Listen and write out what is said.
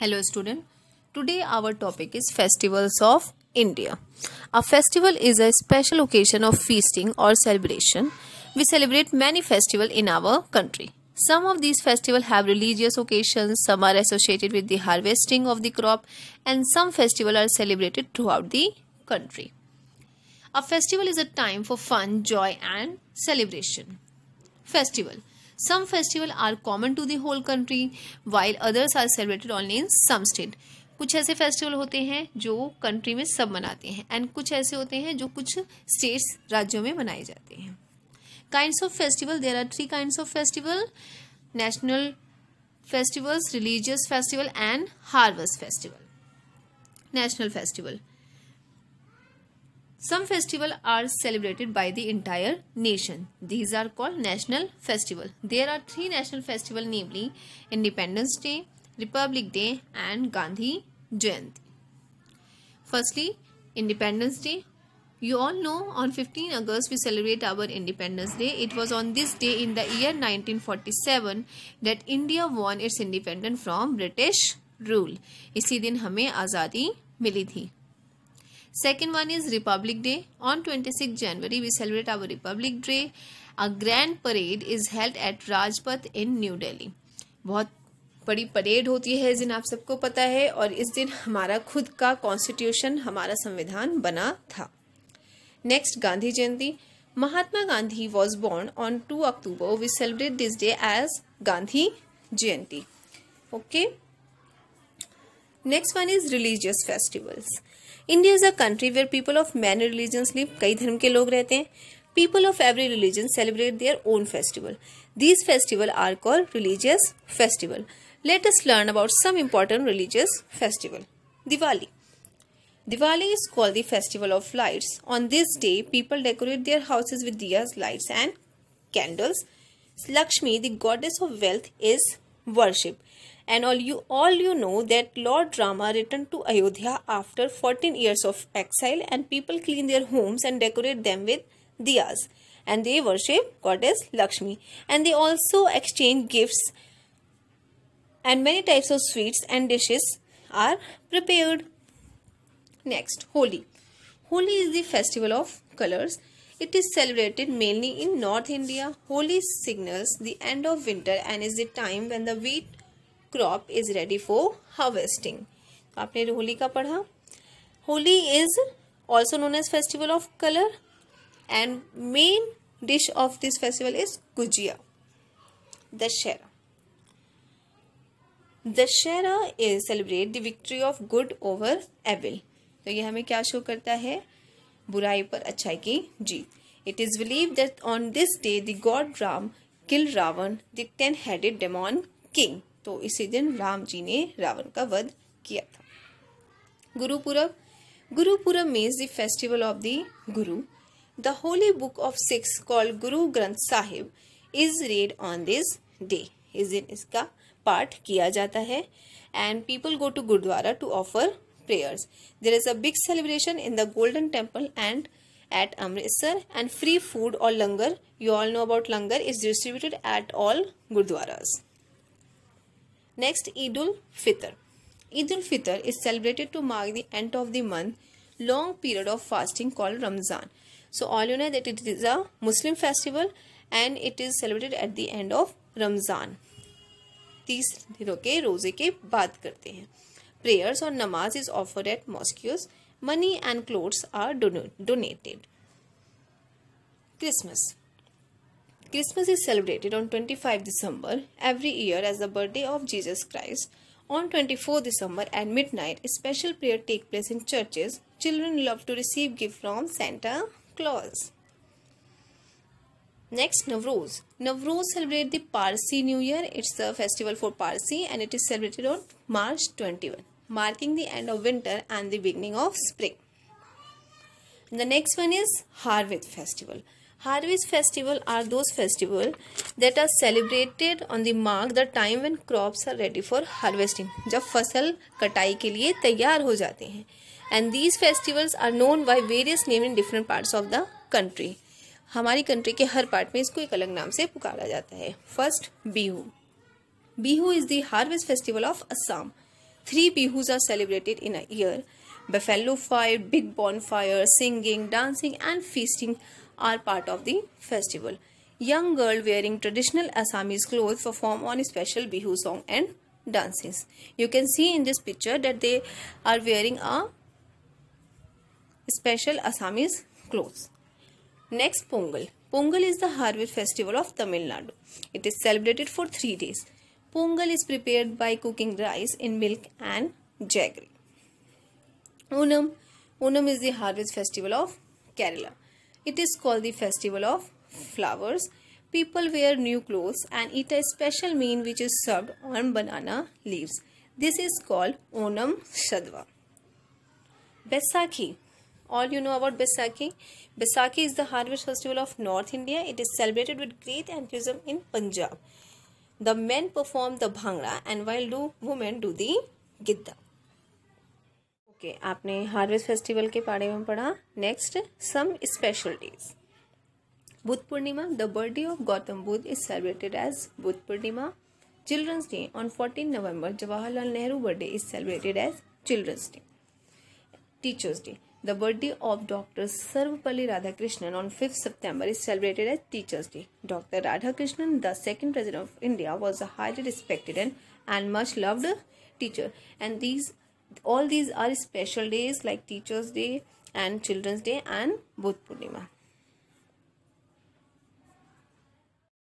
Hello student. Today our topic is festivals of India. A festival is a special occasion of feasting or celebration. We celebrate many festivals in our country. Some of these festivals have religious occasions, some are associated with the harvesting of the crop and some festivals are celebrated throughout the country. A festival is a time for fun, joy and celebration. Festival Some festival are common to the whole country, while others are celebrated only in some state. कुछ ऐसे festival होते हैं जो country में सब मनाते हैं and कुछ ऐसे होते हैं जो कुछ स्टेट्स राज्यों में मनाए जाते हैं kinds of festival there are three kinds of festival national festivals religious festival and harvest festival national festival Some festivals are celebrated by the entire nation. These are called national festival. There are three national festivals namely Independence Day, Republic Day and Gandhi Jayanti. Firstly, Independence Day. You all know on 15 August we celebrate our Independence Day. It was on this day in the year 1947 that India won its independence from British rule. इसी दिन हमें आज़ादी मिली थी Second one is Republic Day. On 26 January, we celebrate our Republic Day. A grand parade is held at Rajpath in New Delhi. bahut बड़ी parade होती है इस दिन आप सबको पता है और इस दिन हमारा खुद का कॉन्स्टिट्यूशन हमारा संविधान बना था next Gandhi Jayanti Mahatma Gandhi was born on two October we celebrate this day as Gandhi Jayanti okay next one is religious festivals India is a country where people of many religions live. कई धर्म के लोग रहते हैं people of every religion celebrate their own festival these festival are called religious festival let us learn about some important religious festival diwali diwali is called the festival of lights on this day people decorate their houses with diyas lights and candles lakshmi the goddess of wealth is worshipped and all you all you know that Lord Rama returned to Ayodhya after 14 years of exile and people clean their homes and decorate them with diyas and they worship goddess Lakshmi and they also exchange gifts and many types of sweets and dishes are prepared. Next, Holi. Holi is the festival of colors. It is celebrated mainly in North India. Holi signals the end of winter and is the time when the wheat crop is ready for harvesting आपने होली का पढ़ा Holi is also known as festival of colour and main dish of this festival is gujiya Dussehra Dussehra is celebrate the victory of good over evil तो ये हमें क्या show करता है बुराई पर अच्छाई की जीत it is believe that on this day the god Ram kill Ravan the ten headed demon king तो इसी दिन राम जी ने रावण का वध किया था Gurpurab Gurpurab means the festival of the Guru the holy book of Sikhs call Guru Granth Sahib is read on this day इस दिन इसका पाठ किया जाता है and people go to gurdwara to offer prayers there is a big celebration in the Golden Temple and at Amritsar and free food और langar you all know about langar is distributed at all gurdwara Next, Eidul Fitr. Eidul Fitr is celebrated to mark the end of the month long period of fasting called Ramzan. So all you know that it is a Muslim festival and it is celebrated at the end of Ramzan. तीस दिनों के रोजे के बाद करते हैं prayers और namaz is offered at mosques money and clothes Christmas is celebrated on 25 December every year as the birthday of Jesus Christ. On 24 December at midnight, a special prayer takes place in churches. Children love to receive gifts from Santa Claus. Next, Navroz. Navroz celebrates the Parsi New Year. It's a festival for Parsi and it is celebrated on March 21, marking the end of winter and the beginning of spring. And the next one is Harvest Festival. Harvest festival are those festival that are celebrated on the mark the time when crops are ready for harvesting. जब फसल कटाई के लिए तैयार हो जाते हैं and these festivals are known by various name in different parts of the country हमारी कंट्री के हर पार्ट में इसको एक अलग नाम से पुकारा जाता है first Bihu Bihu is the harvest festival of Assam three Bihus are celebrated in a year buffalo fire big bonfire singing dancing and feasting are part of the festival. Young girl wearing traditional Assamese clothes perform on special Bihu song and dances. You can see in this picture that they are wearing a special Assamese clothes. Next, Pongal. Pongal is the harvest festival of Tamil Nadu. It is celebrated for three days. Pongal is prepared by cooking rice in milk and jaggery. Unam. Unam is the harvest festival of Kerala. It is called the festival of flowers. People wear new clothes and eat a special meal which is served on banana leaves. This is called Onam Shadva. Baisakhi. All you know about Baisakhi? Baisakhi is the harvest festival of North India. It is celebrated with great enthusiasm in Punjab. The men perform the bhangra and while do women do the gidda. Okay okay, आपने harvest festival के बारे में पढ़ा next some special days Buddha Purnima the birthday of Gautam Buddha is celebrated as Buddha Purnima children's day on fourteen November Jawaharlal Nehru birthday is celebrated as children's day teachers day the birthday of doctor Sarvepalli Radhakrishnan on fifth September is celebrated as teachers day doctor Radhakrishnan the second president of India was a highly respected and and much loved teacher and these all these are special days like teachers day and children's day and budh purnima